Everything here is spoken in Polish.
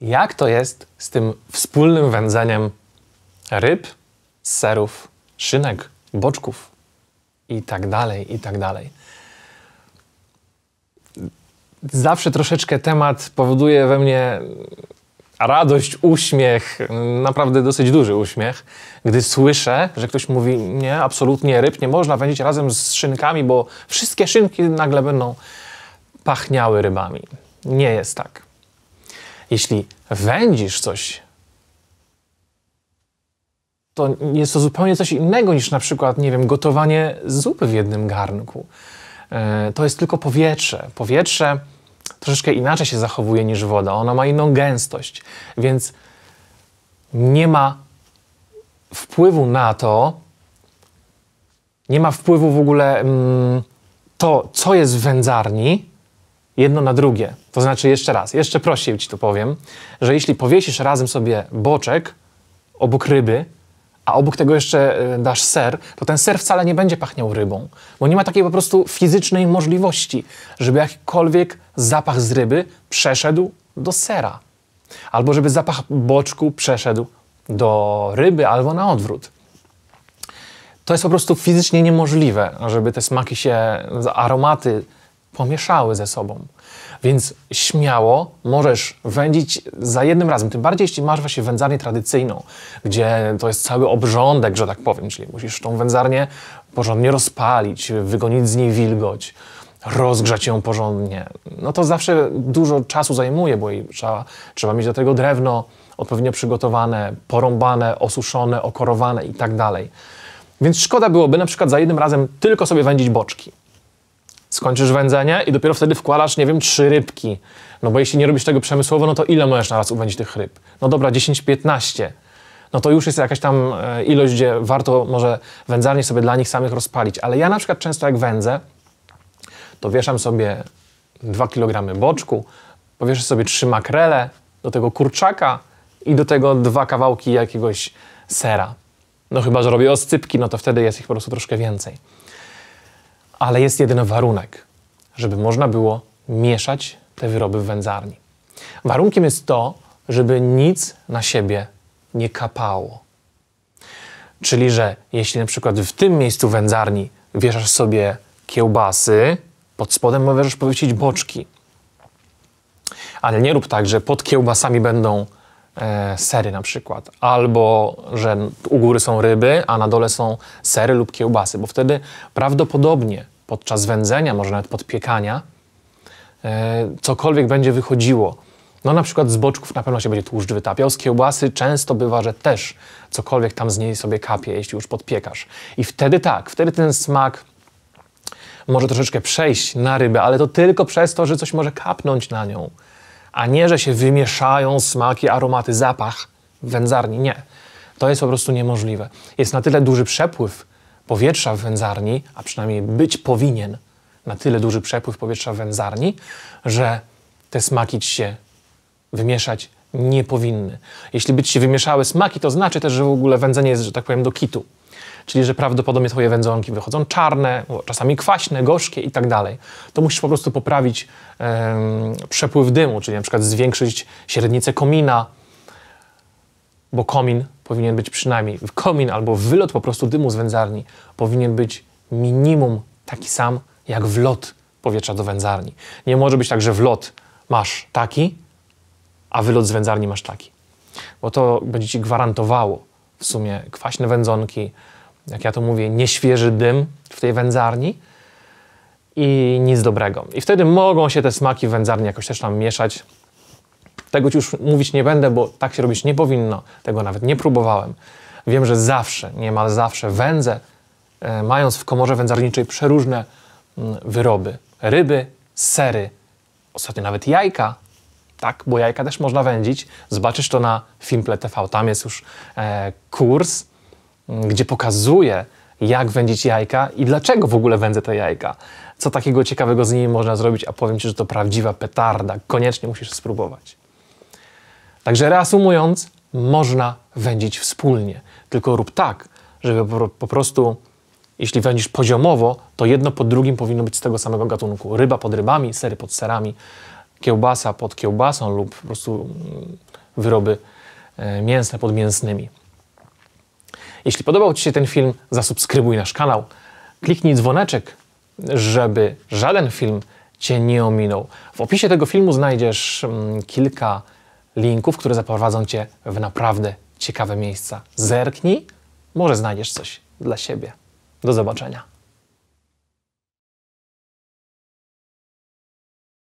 jak to jest z tym wspólnym wędzeniem ryb, serów, szynek, boczków i tak dalej, i tak dalej. Zawsze troszeczkę temat powoduje we mnie radość, uśmiech, naprawdę dosyć duży uśmiech, gdy słyszę, że ktoś mówi, nie, absolutnie ryb nie można wędzić razem z szynkami, bo wszystkie szynki nagle będą pachniały rybami. Nie jest tak. Jeśli wędzisz coś, to jest to zupełnie coś innego niż na przykład, nie wiem, gotowanie zupy w jednym garnku. E, to jest tylko powietrze. Powietrze troszeczkę inaczej się zachowuje niż woda. Ona ma inną gęstość, więc nie ma wpływu na to, nie ma wpływu w ogóle mm, to, co jest w wędzarni, jedno na drugie. To znaczy jeszcze raz, jeszcze prościej ci to powiem, że jeśli powiesisz razem sobie boczek obok ryby, a obok tego jeszcze e, dasz ser, to ten ser wcale nie będzie pachniał rybą, bo nie ma takiej po prostu fizycznej możliwości, żeby jakikolwiek zapach z ryby przeszedł do sera. Albo żeby zapach boczku przeszedł do ryby, albo na odwrót. To jest po prostu fizycznie niemożliwe, żeby te smaki się, aromaty pomieszały ze sobą. Więc śmiało możesz wędzić za jednym razem, tym bardziej jeśli masz właśnie wędzarnię tradycyjną, gdzie to jest cały obrządek, że tak powiem, czyli musisz tą wędzarnię porządnie rozpalić, wygonić z niej wilgoć, rozgrzać ją porządnie. No to zawsze dużo czasu zajmuje, bo trzeba, trzeba mieć do tego drewno odpowiednio przygotowane, porąbane, osuszone, okorowane i tak dalej. Więc szkoda byłoby na przykład za jednym razem tylko sobie wędzić boczki skończysz wędzenie i dopiero wtedy wkładasz, nie wiem, trzy rybki. No bo jeśli nie robisz tego przemysłowo, no to ile możesz na raz uwędzić tych ryb? No dobra, 10-15. No to już jest jakaś tam e, ilość, gdzie warto może wędzarnie sobie dla nich samych rozpalić. Ale ja na przykład często jak wędzę, to wieszam sobie 2 kg boczku, powieszę sobie trzy makrele, do tego kurczaka i do tego dwa kawałki jakiegoś sera. No chyba, że robię oscypki, no to wtedy jest ich po prostu troszkę więcej. Ale jest jeden warunek, żeby można było mieszać te wyroby w wędzarni. Warunkiem jest to, żeby nic na siebie nie kapało. Czyli, że jeśli na przykład w tym miejscu wędzarni wieszasz sobie kiełbasy, pod spodem możesz powiesić boczki. Ale nie rób tak, że pod kiełbasami będą E, sery na przykład, albo że u góry są ryby, a na dole są sery lub kiełbasy, bo wtedy prawdopodobnie podczas wędzenia, może nawet podpiekania, e, cokolwiek będzie wychodziło. No na przykład z boczków na pewno się będzie tłuszcz wytapiał, z kiełbasy często bywa, że też cokolwiek tam z niej sobie kapie, jeśli już podpiekasz. I wtedy tak, wtedy ten smak może troszeczkę przejść na rybę, ale to tylko przez to, że coś może kapnąć na nią a nie, że się wymieszają smaki, aromaty, zapach w wędzarni. Nie. To jest po prostu niemożliwe. Jest na tyle duży przepływ powietrza w wędzarni, a przynajmniej być powinien na tyle duży przepływ powietrza w wędzarni, że te smaki ci się wymieszać nie powinny. Jeśli by ci się wymieszały smaki, to znaczy też, że w ogóle wędzenie jest, że tak powiem, do kitu czyli że prawdopodobnie twoje wędzonki wychodzą czarne, czasami kwaśne, gorzkie i tak dalej. To musisz po prostu poprawić przepływ dymu, czyli na przykład zwiększyć średnicę komina, bo komin powinien być przynajmniej, komin albo wylot po prostu dymu z wędzarni powinien być minimum taki sam jak wlot powietrza do wędzarni. Nie może być tak, że wlot masz taki, a wylot z wędzarni masz taki. Bo to będzie ci gwarantowało w sumie kwaśne wędzonki, jak ja to mówię, nieświeży dym w tej wędzarni i nic dobrego. I wtedy mogą się te smaki w wędzarni jakoś też tam mieszać. Tego ci już mówić nie będę, bo tak się robić nie powinno. Tego nawet nie próbowałem. Wiem, że zawsze, niemal zawsze wędzę, e, mając w komorze wędzarniczej przeróżne mm, wyroby. Ryby, sery, ostatnio nawet jajka, tak, bo jajka też można wędzić. Zobaczysz to na Filmple TV, tam jest już e, kurs gdzie pokazuje, jak wędzić jajka i dlaczego w ogóle wędzę te jajka. Co takiego ciekawego z nimi można zrobić, a powiem Ci, że to prawdziwa petarda. Koniecznie musisz spróbować. Także reasumując, można wędzić wspólnie. Tylko rób tak, żeby po prostu, jeśli wędzisz poziomowo, to jedno pod drugim powinno być z tego samego gatunku. Ryba pod rybami, sery pod serami, kiełbasa pod kiełbasą lub po prostu mm, wyroby e, mięsne pod mięsnymi. Jeśli podobał Ci się ten film, zasubskrybuj nasz kanał. Kliknij dzwoneczek, żeby żaden film Cię nie ominął. W opisie tego filmu znajdziesz mm, kilka linków, które zaprowadzą Cię w naprawdę ciekawe miejsca. Zerknij, może znajdziesz coś dla siebie. Do zobaczenia.